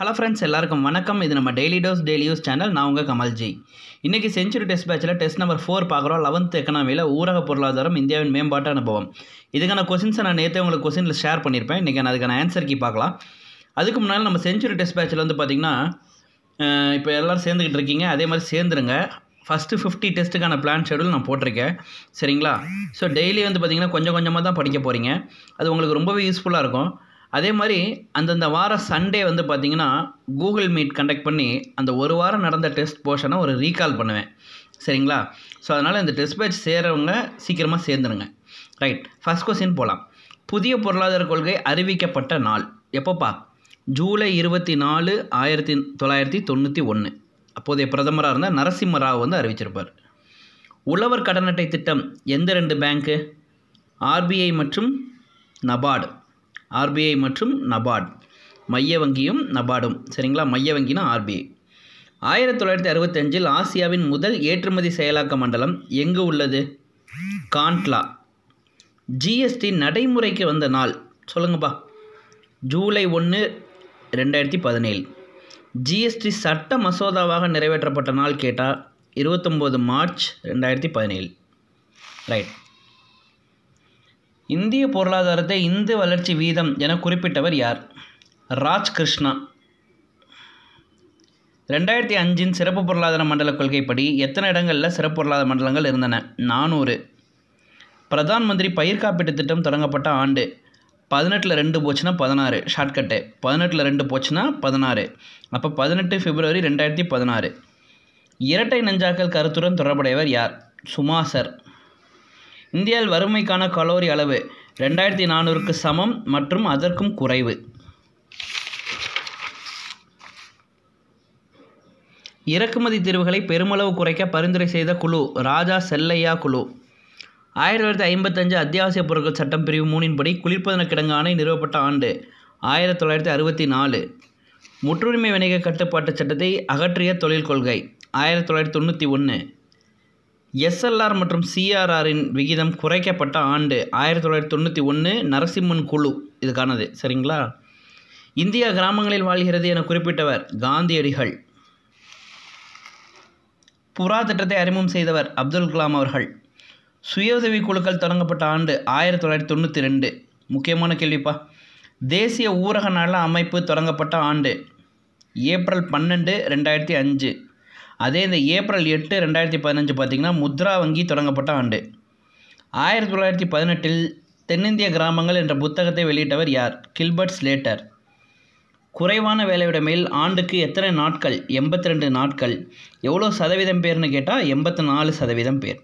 hello friends எல்லாருக்கும் வணக்கம் இது நம்ம daily dose daily use channel நான் உங்கள் கமல்ஜி இன்றைக்கி செஞ்சுரி டெஸ்ட் பேட்சில் டெஸ்ட் நம்பர் ஃபோர் பார்க்குறோம் லெவன்த் எக்கனாமியில் ஊரக பொருளாதாரம் இந்தியாவின் மேம்பாட்டு அனுபவம் இதுக்கான கொஸ்டின்ஸை நான் நேற்று உங்களுக்கு கொஸ்டினில் ஷேர் பண்ணியிருப்பேன் இன்றைக்கி நான் அதுக்கான ஆன்சர் கீ பார்க்கலாம் அதுக்கு முன்னால் நம்ம செஞ்சுரி டெஸ்ட் பேட்சில் வந்து பார்த்திங்கன்னா இப்போ எல்லோரும் சேர்ந்துக்கிட்டு இருக்கீங்க அதே மாதிரி சேர்ந்துருங்க ஃபஸ்ட்டு ஃபிஃப்டி டெஸ்ட்டுக்கான பிளான் ஷெடியூல் நான் போட்டிருக்கேன் சரிங்களா ஸோ டெய்லி வந்து பார்த்திங்கன்னா கொஞ்சம் கொஞ்சமாக தான் படிக்க போகிறீங்க அது உங்களுக்கு ரொம்பவே யூஸ்ஃபுல்லாக இருக்கும் அதே மாதிரி அந்தந்த வார சண்டே வந்து பார்த்திங்கன்னா கூகுள் மீட் கண்டக்ட் பண்ணி அந்த ஒரு வாரம் நடந்த டெஸ்ட் போர்ஷனை ஒரு ரீகால் பண்ணுவேன் சரிங்களா ஸோ அதனால் இந்த டெஸ்ட் பேட்ச் சேர்கிறவங்க சீக்கிரமாக சேர்ந்துருங்க ரைட் ஃபஸ்ட் கொஸ்டின் போகலாம் புதிய பொருளாதார கொள்கை அறிவிக்கப்பட்ட நாள் எப்போப்பா ஜூலை இருபத்தி நாலு ஆயிரத்தி தொள்ளாயிரத்தி தொண்ணூற்றி ஒன்று அப்போதைய பிரதமராக இருந்தால் நரசிம்ம ராவ் வந்து அறிவிச்சிருப்பார் உழவர் கடனட்டை திட்டம் எந்த ரெண்டு பேங்க்கு ஆர்பிஐ மற்றும் நபார்டு ஆர்பிஐ மற்றும் நபார்ட் மைய வங்கியும் நபார்டும் சரிங்களா மைய வங்கினா ஆர்பிஐ ஆயிரத்தி தொள்ளாயிரத்தி அறுபத்தஞ்சில் ஆசியாவின் முதல் ஏற்றுமதி செயலாக்க மண்டலம் எங்கு உள்ளது கான்ட்லா ஜிஎஸ்டி நடைமுறைக்கு வந்த நாள் சொல்லுங்கப்பா ஜூலை ஒன்று ரெண்டாயிரத்தி பதினேழு ஜிஎஸ்டி சட்ட மசோதாவாக நிறைவேற்றப்பட்ட நாள் கேட்டால் இருபத்தொம்போது மார்ச் ரெண்டாயிரத்தி பதினேழு ரைட் இந்திய பொருளாதாரத்தை இந்து வளர்ச்சி வீதம் என குறிப்பிட்டவர் யார் ராஜ் கிருஷ்ணா ரெண்டாயிரத்தி அஞ்சின் சிறப்பு பொருளாதார மண்டல கொள்கைப்படி எத்தனை இடங்களில் சிறப்பு பொருளாதார மண்டலங்கள் இருந்தன நானூறு பிரதான் மந்திரி பயிர் காப்பீட்டு திட்டம் தொடங்கப்பட்ட ஆண்டு பதினெட்டில் ரெண்டு போச்சுன்னா பதினாறு ஷார்ட்கட்டு பதினெட்டில் ரெண்டு போச்சுன்னா பதினாறு அப்போ பதினெட்டு பிப்ரவரி ரெண்டாயிரத்தி பதினாறு இரட்டை நெஞ்சாக்கள் கருத்துடன் தொடர்புடையவர் யார் சுமாசர் இந்தியாவில் வறுமைக்கான கலோரி அளவு ரெண்டாயிரத்தி நானூறுக்கு சமம் மற்றும் அதற்கும் குறைவு இறக்குமதி தீர்வுகளை பெருமளவு குறைக்க பரிந்துரை செய்த குழு ராஜா செல்லையா குழு ஆயிரத்தி தொள்ளாயிரத்தி ஐம்பத்தஞ்சு அத்தியாவசிய பொருட்கள் சட்டம் பிரிவு மூனின்படி குளிர்பதன கிடங்கு நிறுவப்பட்ட ஆண்டு ஆயிரத்தி தொள்ளாயிரத்தி அறுபத்தி நாலு முற்றுரிமை வணிக கட்டுப்பாட்டு சட்டத்தை அகற்றிய தொழில் கொள்கை ஆயிரத்தி தொள்ளாயிரத்தி தொண்ணூற்றி ஒன்று எஸ்எல்ஆர் மற்றும் சிஆர்ஆரின் விகிதம் குறைக்கப்பட்ட ஆண்டு ஆயிரத்தி தொள்ளாயிரத்தி தொண்ணூற்றி ஒன்று நரசிம்மன் குழு இதுக்கானது சரிங்களா இந்தியா கிராமங்களில் வாழ்கிறது என குறிப்பிட்டவர் காந்தியடிகள் புறா திட்டத்தை அறிமுகம் செய்தவர் அப்துல் கலாம் அவர்கள் சுய உதவி குழுக்கள் தொடங்கப்பட்ட ஆண்டு ஆயிரத்தி தொள்ளாயிரத்தி தொண்ணூற்றி ரெண்டு முக்கியமான கேள்விப்பா தேசிய ஊரக நல அமைப்பு தொடங்கப்பட்ட ஆண்டு ஏப்ரல் பன்னெண்டு ரெண்டாயிரத்தி அஞ்சு அதே இந்த ஏப்ரல் எட்டு ரெண்டாயிரத்தி பதினஞ்சு பார்த்திங்கன்னா முத்ரா வங்கி தொடங்கப்பட்ட ஆண்டு ஆயிரத்தி தொள்ளாயிரத்தி பதினெட்டில் தென்னிந்திய கிராமங்கள் என்ற புத்தகத்தை வெளியிட்டவர் யார் கில்பர்ட் ஸ்லேட்டர் குறைவான வேலையுடைமையில் ஆண்டுக்கு எத்தனை நாட்கள் எண்பத்தி ரெண்டு நாட்கள் எவ்வளோ சதவீதம் பேர்னு கேட்டால் எண்பத்தி நாலு சதவீதம் பேர்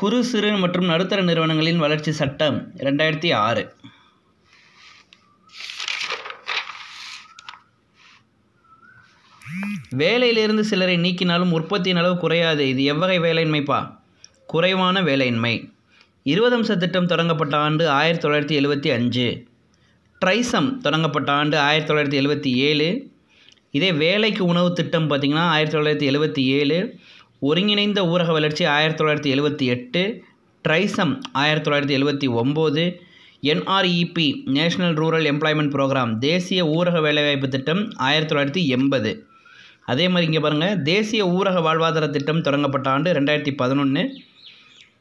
குறு சிறு மற்றும் நடுத்தர நிறுவனங்களின் வளர்ச்சி சட்டம் ரெண்டாயிரத்தி ஆறு வேலையிலிருந்து சிலரை நீக்கினாலும் உற்பத்தியின் அளவு குறையாது இது எவ்வகை வேலையின்மைப்பா குறைவான வேலையின்மை இருபது அம்ச திட்டம் தொடங்கப்பட்ட ஆண்டு ஆயிரத்தி தொள்ளாயிரத்தி எழுபத்தி அஞ்சு ட்ரைசம் தொடங்கப்பட்ட ஆண்டு ஆயிரத்தி தொள்ளாயிரத்தி எழுபத்தி ஏழு இதே வேலைக்கு உணவு திட்டம் பார்த்திங்கன்னா ஆயிரத்தி தொள்ளாயிரத்தி எழுபத்தி ஏழு ஒருங்கிணைந்த ஊரக வளர்ச்சி ஆயிரத்தி தொள்ளாயிரத்தி எழுபத்தி எட்டு ட்ரைசம் ஆயிரத்தி தொள்ளாயிரத்தி எழுபத்தி ஒம்பது NREP national rural employment programme தேசிய ஊரக வேலைவாய்ப்பு திட்டம் ஆயிரத்தி தொள்ளாயிரத்தி எண்பது அதே மாதிரி இங்கே பாருங்கள் தேசிய ஊரக வாழ்வாதார திட்டம் தொடங்கப்பட்ட ஆண்டு ரெண்டாயிரத்தி பதினொன்று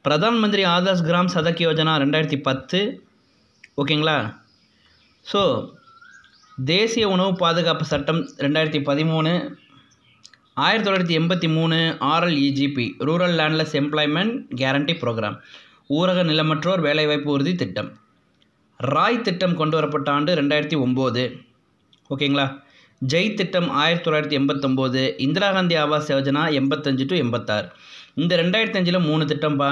பிரதான் மந்திரி ஆதாஸ் கிராம் சதக் யோஜனா ரெண்டாயிரத்தி பத்து ஓகேங்களா ஸோ தேசிய உணவு பாதுகாப்பு சட்டம் ரெண்டாயிரத்தி பதிமூணு ஆயிரத்தி தொள்ளாயிரத்தி எண்பத்தி மூணு RL EGP rural landless employment guarantee programme ஊரக நிலமற்றோர் வேலைவாய்ப்பு உறுதி திட்டம் ராய் திட்டம் கொண்டு வரப்பட்ட ஆண்டு ரெண்டாயிரத்தி ஒம்பது ஓகேங்களா ஜெய் திட்டம் ஆயிரத்தி தொள்ளாயிரத்தி எண்பத்தொம்போது இந்திரா காந்தி ஆவாஸ் யோஜனா எண்பத்தஞ்சு டு எண்பத்தாறு இந்த ரெண்டாயிரத்தி அஞ்சில் மூணு திட்டம்பா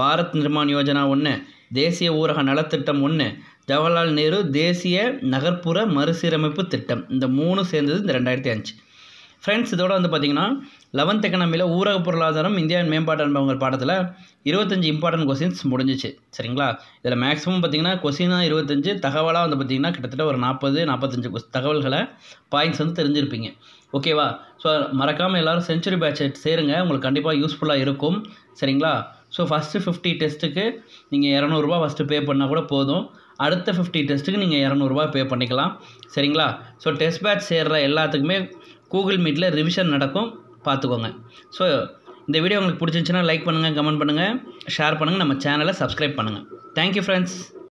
பாரத் நிர்மாண் யோஜனா ஒன்று தேசிய ஊரக நலத்திட்டம் ஒன்று ஜவஹர்லால் நேரு தேசிய நகர்ப்புற மறுசீரமைப்பு திட்டம் இந்த மூணு சேர்ந்தது இந்த ரெண்டாயிரத்தி அஞ்சு ஃப்ரெண்ட்ஸ் இதோட வந்து பார்த்தீங்கன்னா லெவன்த் எக்கனாமியில் ஊரக பொருளாதாரம் இந்தியாவின் மேம்பாட்டு அனுபவங்கள் பாடத்தில் இருபத்தஞ்சி இம்பார்ட்டன்ட் கொஸ்டின்ஸ் முடிஞ்சிச்சு சரிங்களா இதில் மேக்ஸிமம் பார்த்திங்கன்னா கொஸ்டினாக இருபத்தஞ்சு தகவலாக வந்து பார்த்திங்கன்னா கிட்டத்தட்ட ஒரு நாற்பது நாற்பத்தஞ்சு தகவல்களை பாயிண்ட்ஸ் வந்து தெரிஞ்சிருப்பீங்க ஓகேவா ஸோ மறக்காமல் எல்லோரும் செஞ்சுரி பேட்ச் சேருங்க உங்களுக்கு கண்டிப்பாக யூஸ்ஃபுல்லாக இருக்கும் சரிங்களா ஸோ ஃபஸ்ட்டு ஃபிஃப்டி டெஸ்ட்டுக்கு நீங்கள் இரநூறுபா ஃபஸ்ட்டு பே பண்ணால் கூட போதும் அடுத்த ஃபிஃப்டி டெஸ்ட்டுக்கு நீங்கள் இரநூறுபா பே பண்ணிக்கலாம் சரிங்களா ஸோ டெஸ்ட் பேட்ச் சேர்கிற எல்லாத்துக்குமே கூகுள் மீட்டில் ரிவிஷன் நடக்கும் பார்த்துக்கோங்க ஸோ இந்த வீடியோ உங்களுக்கு பிடிச்சிருந்துச்சுன்னா லைக் பண்ணுங்கள் கமெண்ட் பண்ணுங்கள் ஷேர் பண்ணுங்கள் நம்ம சேனலை சப்ஸ்கிரைப் பண்ணுங்கள் தேங்க்யூ ஃப்ரெண்ட்ஸ்